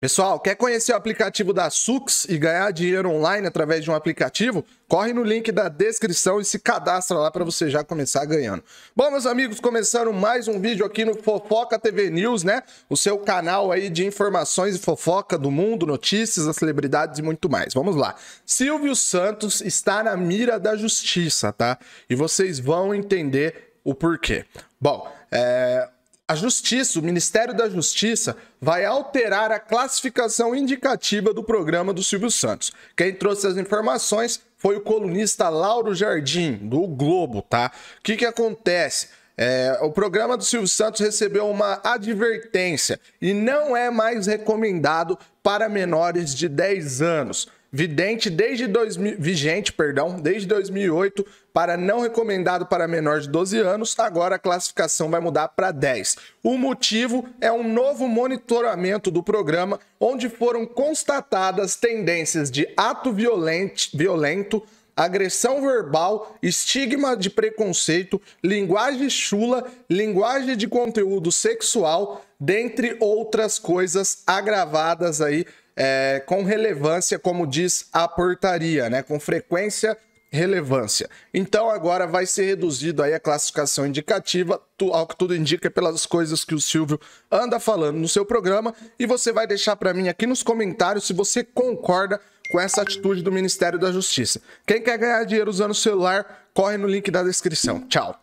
Pessoal, quer conhecer o aplicativo da Sux e ganhar dinheiro online através de um aplicativo? Corre no link da descrição e se cadastra lá para você já começar ganhando. Bom, meus amigos, começando mais um vídeo aqui no Fofoca TV News, né? O seu canal aí de informações e fofoca do mundo, notícias, das celebridades e muito mais. Vamos lá. Silvio Santos está na mira da justiça, tá? E vocês vão entender o porquê. Bom, é, a Justiça, o Ministério da Justiça, vai alterar a classificação indicativa do programa do Silvio Santos. Quem trouxe as informações foi o colunista Lauro Jardim, do Globo, tá? O que, que acontece? É, o programa do Silvio Santos recebeu uma advertência e não é mais recomendado para menores de 10 anos. Vidente desde 2000, vigente, perdão, desde 2008 para não recomendado para menor de 12 anos, agora a classificação vai mudar para 10. O motivo é um novo monitoramento do programa onde foram constatadas tendências de ato violente, violento, violento agressão verbal, estigma de preconceito, linguagem chula, linguagem de conteúdo sexual, dentre outras coisas agravadas aí é, com relevância, como diz a portaria, né? Com frequência relevância. Então agora vai ser reduzido aí a classificação indicativa, ao que tudo indica é pelas coisas que o Silvio anda falando no seu programa, e você vai deixar para mim aqui nos comentários se você concorda com essa atitude do Ministério da Justiça. Quem quer ganhar dinheiro usando o celular, corre no link da descrição. Tchau.